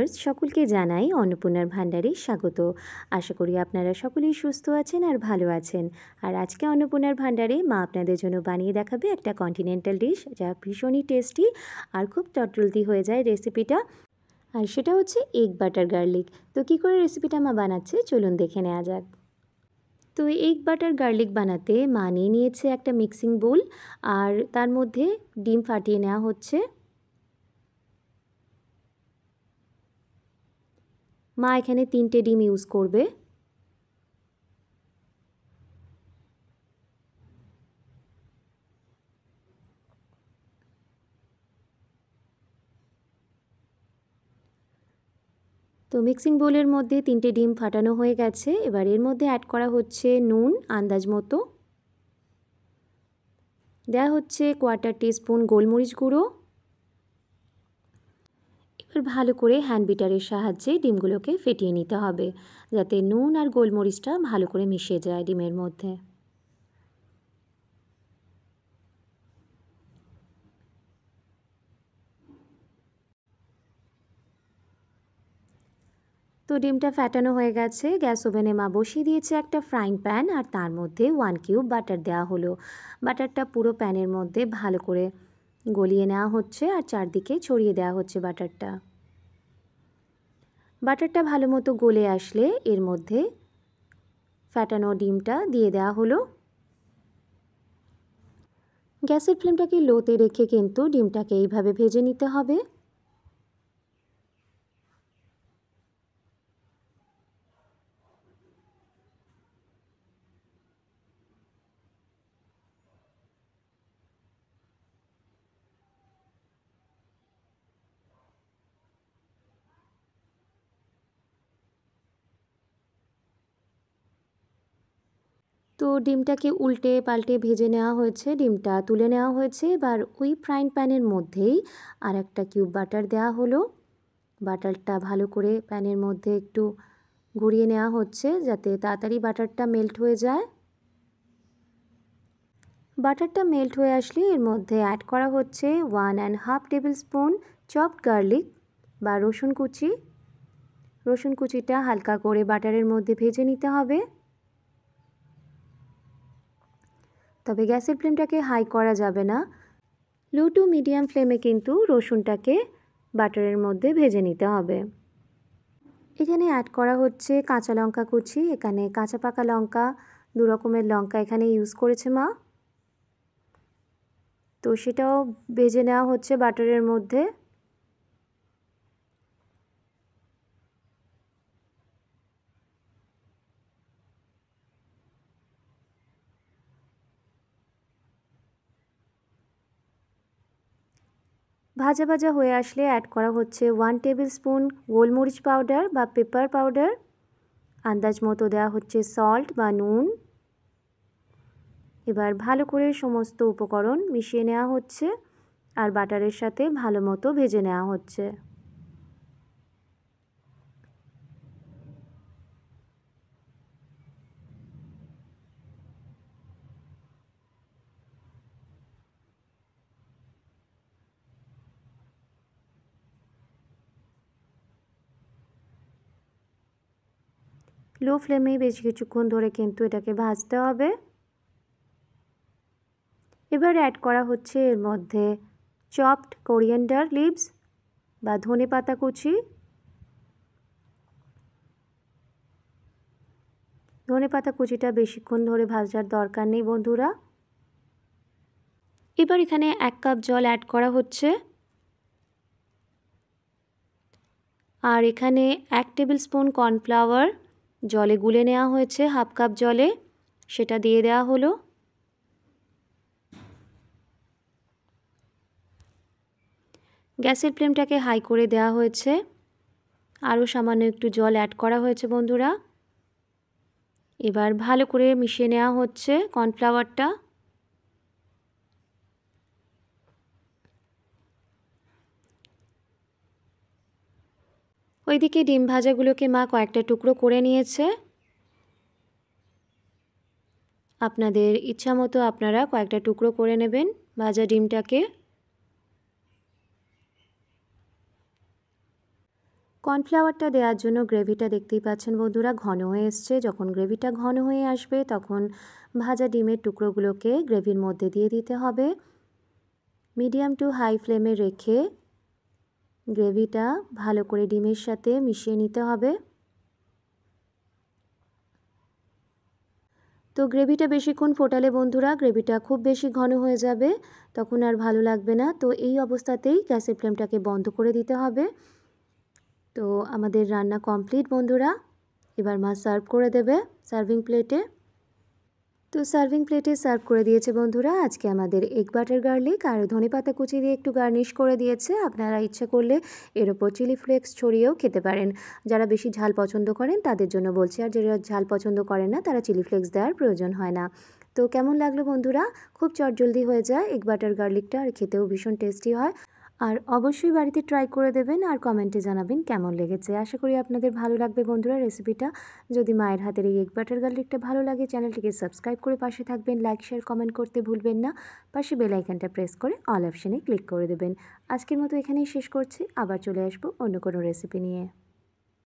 viewers সকলকে জানাই অন্নপূর্ণার ভান্ডারে স্বাগত আশা করি আপনারা সকলেই সুস্থ আছেন আর ভালো আছেন আর আজকে অন্নপূর্ণার ভান্ডারে মা আপনাদের জন্য বানিয়ে দেখাবে একটা কন্টিনেন্টাল ডিশ যা ভীষণই টেস্টি আর খুব টটলতি হয়ে যায় রেসিপিটা আর সেটা হচ্ছে এগ বাটার গার্লিক তো কি করে রেসিপিটা মা বানাচ্ছে চলুন দেখে নেওয়া যাক তো এগ বাটার গার্লিক বানাতে মা নিয়ে নিয়েছে একটা মিক্সিং বোল আর তার মধ্যে ডিম ফাটিয়ে নেওয়া হচ্ছে মা এখানে তিনটে ডিম ইউজ করবে তো মিক্সিং বোলের মধ্যে তিনটে ডিম ফাটানো হয়ে গেছে এবার এর মধ্যে অ্যাড করা হচ্ছে নুন আন্দাজ মতো দেওয়া হচ্ছে কোয়ার্টার টিস্পুন গোলমরিচ গুঁড়ো এবার ভালো করে হ্যান্ড বিটারের সাহায্যে ডিমগুলোকে ফেটিয়ে নিতে হবে যাতে নুন আর গোলমরিচটা ভালো করে মিশে যায় ডিমের মধ্যে তো ডিমটা ফ্যাটানো হয়ে গেছে গ্যাস ওভেনে মা বসিয়ে দিয়েছে একটা ফ্রাইং প্যান আর তার মধ্যে ওয়ান কিউব বাটার দেওয়া হলো বাটারটা পুরো প্যানের মধ্যে ভালো করে গলিয়ে নেওয়া হচ্ছে আর চারদিকে ছড়িয়ে দেওয়া হচ্ছে বাটারটা বাটারটা ভালো মতো গলে আসলে এর মধ্যে ফ্যাটানো ডিমটা দিয়ে দেওয়া হলো গ্যাসের ফ্লেমটাকে লোতে রেখে কিন্তু ডিমটাকে এইভাবে ভেজে নিতে হবে তো ডিমটাকে উল্টে পাল্টে ভেজে নেওয়া হয়েছে ডিমটা তুলে নেওয়া হয়েছে এবার ওই ফ্রাইং প্যানের মধ্যেই আর একটা কিউব বাটার দেওয়া হলো বাটারটা ভালো করে প্যানের মধ্যে একটু ঘুরিয়ে নেওয়া হচ্ছে যাতে তাড়াতাড়ি বাটারটা মেল্ট হয়ে যায় বাটারটা মেল্ট হয়ে আসলে এর মধ্যে অ্যাড করা হচ্ছে one and half tablespoon chopped garlic বা রসুন কুচি রসুন কুচিটা হালকা করে বাটারের মধ্যে ভেজে নিতে হবে তবে গ্যাসের ফ্লেমটাকে হাই করা যাবে না লো টু মিডিয়াম ফ্লেমে কিন্তু রসুনটাকে বাটারের মধ্যে ভেজে নিতে হবে এখানে অ্যাড করা হচ্ছে কাঁচা লঙ্কা কুচি এখানে কাঁচা পাকা লঙ্কা দু রকমের লঙ্কা এখানে ইউজ করেছে মা তো সেটাও ভেজে নেওয়া হচ্ছে বাটারের মধ্যে ভাজা ভাজা হয়ে আসলে অ্যাড করা হচ্ছে ওয়ান টেবিল স্পুন গোলমরিচ পাউডার বা পেপার পাউডার আন্দাজ মতো দেওয়া হচ্ছে সল্ট বা নুন এবার ভালো করে সমস্ত উপকরণ মিশিয়ে নেওয়া হচ্ছে আর বাটারের সাথে ভালো মতো ভেজে নেওয়া হচ্ছে লো ফ্লেমেই বেশ কিছুক্ষণ ধরে কিন্তু এটাকে ভাজতে হবে এবার অ্যাড করা হচ্ছে এর মধ্যে চপড কোরিয়েন্ডার লিভস বা ধনে পাতা কুচি ধনে পাতা কুচিটা বেশিক্ষণ ধরে ভাজার দরকার নেই বন্ধুরা এবার এখানে এক কাপ জল অ্যাড করা হচ্ছে আর এখানে এক টেবিল স্পুন কর্নফ্লাওয়ার জলে গুলে নেওয়া হয়েছে হাফ কাপ জলে সেটা দিয়ে দেওয়া হলো গ্যাসের ফ্লেমটাকে হাই করে দেওয়া হয়েছে আরও সামান্য একটু জল অ্যাড করা হয়েছে বন্ধুরা এবার ভালো করে মিশিয়ে নেওয়া হচ্ছে কর্নফ্লাওয়ারটা ওইদিকে ডিম ভাজাগুলোকে মা কয়েকটা টুকরো করে নিয়েছে আপনাদের ইচ্ছা মতো আপনারা কয়েকটা টুকরো করে নেবেন ভাজা ডিমটাকে কর্নফ্লাওয়ারটা দেওয়ার জন্য গ্রেভিটা দেখতেই পাচ্ছেন বন্ধুরা ঘন হয়ে এসছে যখন গ্রেভিটা ঘন হয়ে আসবে তখন ভাজা ডিমের টুকরোগুলোকে গ্রেভির মধ্যে দিয়ে দিতে হবে মিডিয়াম টু হাই ফ্লেমে রেখে গ্রেভিটা ভালো করে ডিমের সাথে মিশিয়ে নিতে হবে তো গ্রেভিটা বেশিক্ষণ ফোটালে বন্ধুরা গ্রেভিটা খুব বেশি ঘন হয়ে যাবে তখন আর ভালো লাগবে না তো এই অবস্থাতেই গ্যাসের ফ্লেমটাকে বন্ধ করে দিতে হবে তো আমাদের রান্না কমপ্লিট বন্ধুরা এবার মা সার্ভ করে দেবে সার্ভিং প্লেটে তো সার্ভিং প্লেটে সার্ভ করে দিয়েছে বন্ধুরা আজকে আমাদের এগ বাটার গার্লিক আর ধনে পাতা কুচি দিয়ে একটু গার্নিশ করে দিয়েছে আপনারা ইচ্ছে করলে এর ওপর চিলি ফ্লেক্স ছড়িয়েও খেতে পারেন যারা বেশি ঝাল পছন্দ করেন তাদের জন্য বলছি আর যারা ঝাল পছন্দ করেন না তারা চিলি ফ্লেক্স দেওয়ার প্রয়োজন হয় না তো কেমন লাগলো বন্ধুরা খুব চটজলদি হয়ে যায় এগ বাটার গার্লিকটা আর খেতেও ভীষণ টেস্টি হয় আর অবশ্যই বাড়িতে ট্রাই করে দেবেন আর কমেন্টে জানাবেন কেমন লেগেছে আশা করি আপনাদের ভালো লাগবে বন্ধুরা রেসিপিটা যদি মায়ের হাতের এই এগ বাটার গার্লিকটা ভালো লাগে চ্যানেলটিকে সাবস্ক্রাইব করে পাশে থাকবেন লাইক শেয়ার কমেন্ট করতে ভুলবেন না পাশে বেল আইকনটা প্রেস করে অল অপশানে ক্লিক করে দেবেন আজকের মতো এখানেই শেষ করছি আবার চলে আসবো অন্য কোনো রেসিপি নিয়ে